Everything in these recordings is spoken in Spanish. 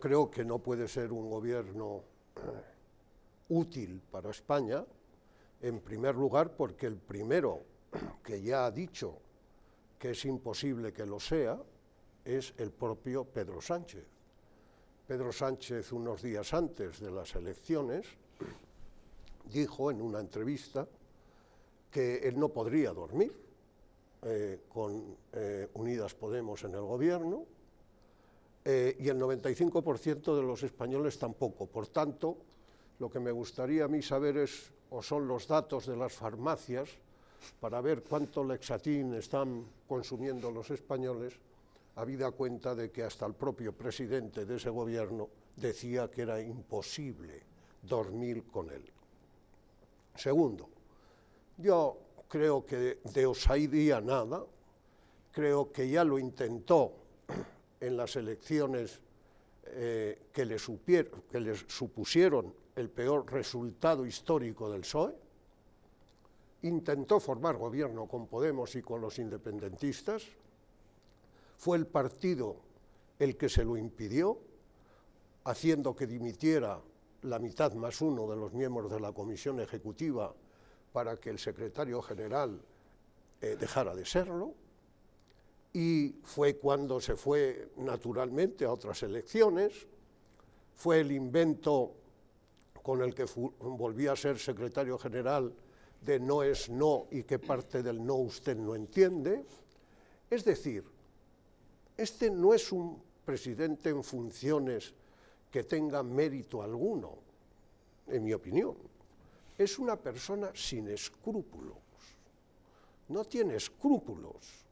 Creo que no puede ser un gobierno eh, útil para España, en primer lugar porque el primero que ya ha dicho que es imposible que lo sea es el propio Pedro Sánchez. Pedro Sánchez unos días antes de las elecciones dijo en una entrevista que él no podría dormir eh, con eh, Unidas Podemos en el gobierno, eh, y el 95% de los españoles tampoco. Por tanto, lo que me gustaría a mí saber es, o son los datos de las farmacias, para ver cuánto lexatín están consumiendo los españoles, habida cuenta de que hasta el propio presidente de ese gobierno decía que era imposible dormir con él. Segundo, yo creo que de Osaidía nada, creo que ya lo intentó en las elecciones eh, que, le supusieron el peor resultado histórico del PSOE, intentó formar gobierno con Podemos y con los independentistas, fue el partido el que se lo impidió, haciendo que dimitiera la mitad más uno de los miembros de la comisión ejecutiva para que el secretario general eh, dejara de serlo, y fue cuando se fue naturalmente a otras elecciones, fue el invento con el que volví a ser secretario general de no es no y qué parte del no usted no entiende. Es decir, este no es un presidente en funciones que tenga mérito alguno, en mi opinión. Es una persona sin escrúpulos. No tiene escrúpulos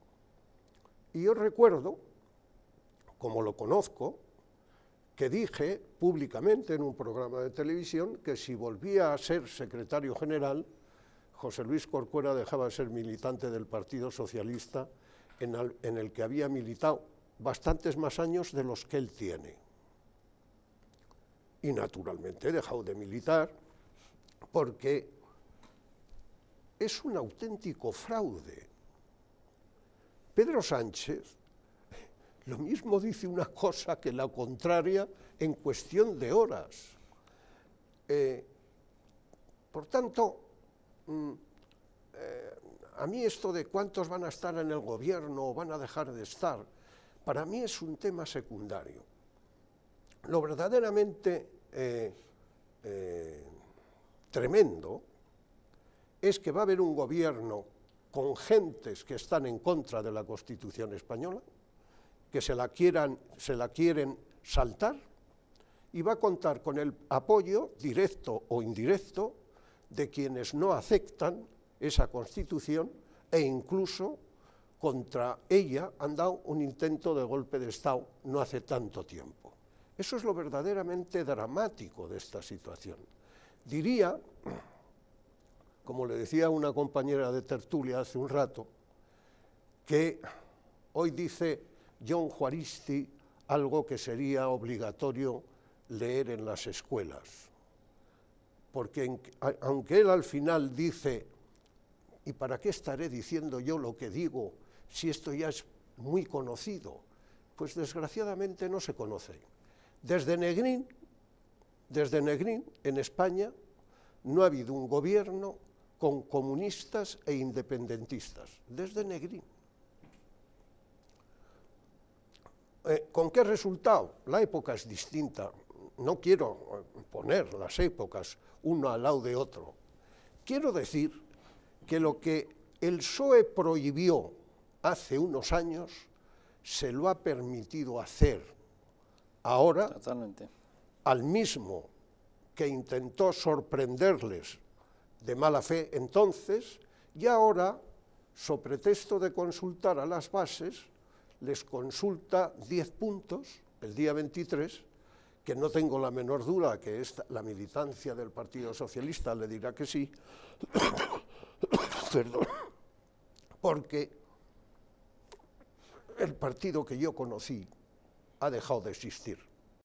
y yo recuerdo, como lo conozco, que dije públicamente en un programa de televisión que si volvía a ser secretario general, José Luis Corcuera dejaba de ser militante del Partido Socialista en, el que había militado bastantes más años de los que él tiene. Y naturalmente he dejado de militar porque es un auténtico fraude Pedro Sánchez lo mismo dice una cosa que la contraria en cuestión de horas. Eh, por tanto, mm, eh, a mí esto de cuántos van a estar en el gobierno o van a dejar de estar, para mí es un tema secundario. Lo verdaderamente eh, tremendo es que va a haber un gobierno con gentes que están en contra de la Constitución española, que se la, quieran, se la quieren saltar, y va a contar con el apoyo, directo o indirecto, de quienes no aceptan esa Constitución e incluso contra ella han dado un intento de golpe de Estado no hace tanto tiempo. Eso es lo verdaderamente dramático de esta situación. Diría como le decía una compañera de tertulia hace un rato, que hoy dice John Juaristi algo que sería obligatorio leer en las escuelas. Porque aunque él al final dice, ¿y para qué estaré diciendo yo lo que digo si esto ya es muy conocido? Pues desgraciadamente no se conoce. Desde desde Negrín en España, no ha habido un gobierno con comunistas e independentistas, desde Negrín. Eh, ¿Con qué resultado? La época es distinta. No quiero eh, poner las épocas uno al lado de otro. Quiero decir que lo que el PSOE prohibió hace unos años se lo ha permitido hacer ahora al mismo que intentó sorprenderles de mala fe entonces, y ahora, so pretexto de consultar a las bases, les consulta 10 puntos el día 23, que no tengo la menor duda que esta, la militancia del Partido Socialista le dirá que sí, perdón, porque el partido que yo conocí ha dejado de existir.